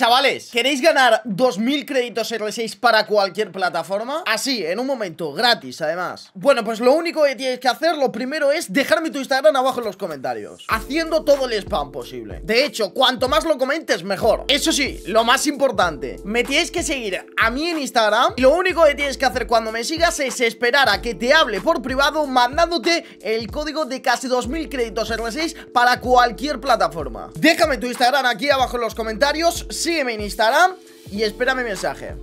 Chavales, ¿queréis ganar 2.000 créditos R6 para cualquier plataforma? Así, en un momento, gratis además Bueno, pues lo único que tienes que hacer, lo primero es dejarme tu Instagram abajo en los comentarios Haciendo todo el spam posible De hecho, cuanto más lo comentes, mejor Eso sí, lo más importante Me tienes que seguir a mí en Instagram Y lo único que tienes que hacer cuando me sigas es esperar a que te hable por privado Mandándote el código de casi 2.000 créditos R6 para cualquier plataforma Déjame tu Instagram aquí abajo en los comentarios sígueme en Instagram y espérame mensaje.